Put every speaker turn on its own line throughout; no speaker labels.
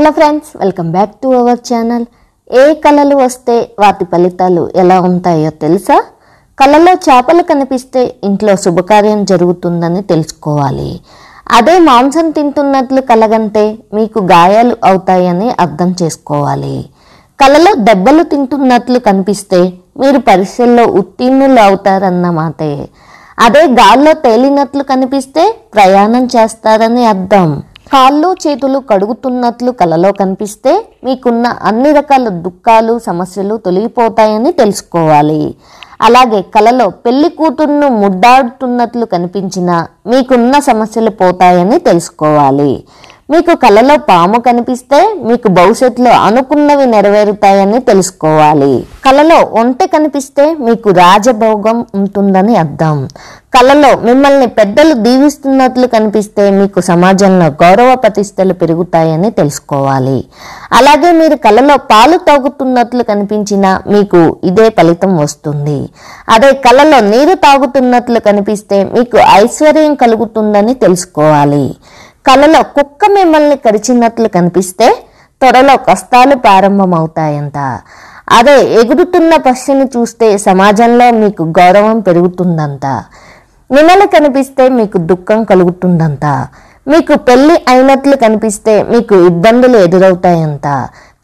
hello friends welcome back to our channel ఏ కళలు వస్తే వాటి ఫలితాలు ఎలా ఉంటాయో తెలుసా కళలో చేపలు కనిపిస్తే ఇంట్లో శుభకార్యం జరుగుతుందని తెలుసుకోవాలి అదే మాంసం తింటున్నట్లు కలగంటే మీకు గాయాలు అవుతాయని అర్థం చేసుకోవాలి కళలో దెబ్బలు తింటున్నట్లు కనిపిస్తే మీరు పరీక్షల్లో ఉత్తీర్ణులు అవుతారన్నమాటే అదే గాల్లో తేలినట్లు కనిపిస్తే ప్రయాణం చేస్తారని అర్థం కాళ్ళు చేతులు కడుగుతున్నట్లు కలలో కనిపిస్తే మీకున్న అన్ని రకాల దుఃఖాలు సమస్యలు తొలగిపోతాయని తెలుసుకోవాలి అలాగే కలలో పెళ్లి కూతుర్ను ముడ్డాడుతున్నట్లు కనిపించినా మీకున్న సమస్యలు పోతాయని తెలుసుకోవాలి మీకు కలలో పాము కనిపిస్తే మీకు భవిష్యత్తులో అనుకున్నవి నెరవేరుతాయని తెలుసుకోవాలి కలలో ఒంటె కనిపిస్తే మీకు రాజభోగం ఉంటుందని అర్థం కలలో మిమ్మల్ని పెద్దలు దీవిస్తున్నట్లు కనిపిస్తే మీకు సమాజంలో గౌరవ ప్రతిష్టలు పెరుగుతాయని తెలుసుకోవాలి అలాగే మీరు కలలో పాలు తాగుతున్నట్లు కనిపించినా మీకు ఇదే ఫలితం వస్తుంది అదే కలలో నీరు తాగుతున్నట్లు కనిపిస్తే మీకు ఐశ్వర్యం కలుగుతుందని తెలుసుకోవాలి కలలో కుక్క మిమ్మల్ని కరిచినట్లు కనిపిస్తే త్వరలో కష్టాలు ప్రారంభమవుతాయంట అదే ఎగురుతున్న పక్షిని చూస్తే సమాజంలో మీకు గౌరవం పెరుగుతుందంట నిమల కనిపిస్తే మీకు దుఃఖం కలుగుతుందంట మీకు పెళ్ళి అయినట్లు కనిపిస్తే మీకు ఇబ్బందులు ఎదురవుతాయంట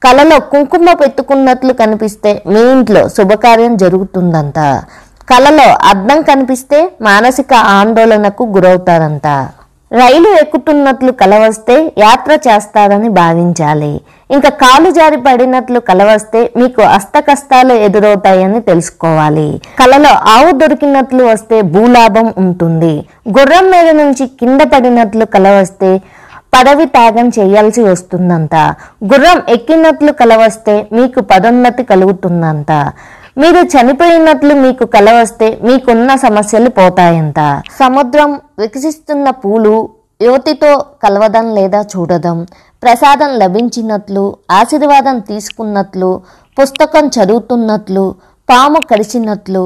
కలలో కుంకుమ పెట్టుకున్నట్లు కనిపిస్తే మీ ఇంట్లో శుభకార్యం జరుగుతుందంట కలలో అర్థం కనిపిస్తే మానసిక ఆందోళనకు గురవుతారంట రైలు ఎక్కుతున్నట్లు కలవస్తే యాత్ర చేస్తారని భావించాలి ఇంకా కాలు జారి పడినట్లు కలవస్తే మీకు కష్టాలు ఎదురవుతాయని తెలుసుకోవాలి కలలో ఆవు దొరికినట్లు వస్తే భూలాభం ఉంటుంది గుర్రం మీద నుంచి కింద పడినట్లు కలవస్తే పదవి త్యాగం చేయాల్సి వస్తుందంట గుర్రం ఎక్కినట్లు కలవస్తే మీకు పదోన్నతి కలుగుతుందంట మీరు చనిపోయినట్లు మీకు కల వస్తే మీకున్న సమస్యలు పోతాయంట సముద్రం వికసిస్తున్న పూలు యువతితో కలవడం లేదా చూడడం ప్రసాదం లభించినట్లు ఆశీర్వాదం తీసుకున్నట్లు పుస్తకం చదువుతున్నట్లు పాము కడిచినట్లు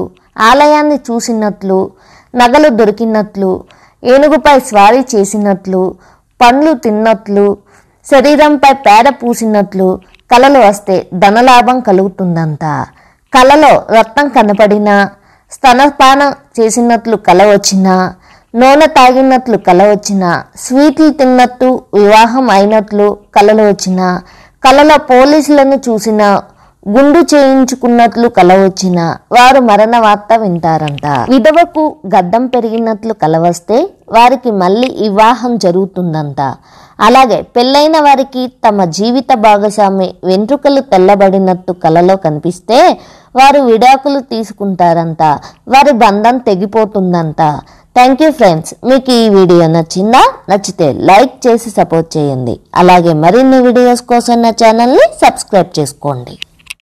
ఆలయాన్ని చూసినట్లు నగలు దొరికినట్లు ఏనుగుపై స్వారీ చేసినట్లు పండ్లు తిన్నట్లు శరీరంపై పేడ పూసినట్లు కలలు వస్తే ధనలాభం కలుగుతుందంట కలలో రక్తం కనపడినా స్తనపానం చేసినట్లు కల వచ్చినా నూనె తాగినట్లు కల వచ్చినా స్వీట్లు తిన్నట్టు వివాహం అయినట్లు కలలు వచ్చినా కలలో పోలీసులను చూసిన గుండు చేయించుకున్నట్లు కల వచ్చిన వారు మరణ వార్త వింటారంట విధవకు గద్దం పెరిగినట్లు కల వస్తే వారికి మళ్ళీ వివాహం జరుగుతుందంట అలాగే పెళ్ళైన వారికి తమ జీవిత భాగస్వామి వెంట్రుకలు తెల్లబడినట్టు కలలో కనిపిస్తే వారు విడాకులు తీసుకుంటారంట వారి బంధం తెగిపోతుందంట థ్యాంక్ యూ ఫ్రెండ్స్ మీకు ఈ వీడియో నచ్చిందా నచ్చితే లైక్ చేసి సపోర్ట్ చేయండి అలాగే మరిన్ని వీడియోస్ కోసం నా ఛానల్ని సబ్స్క్రైబ్ చేసుకోండి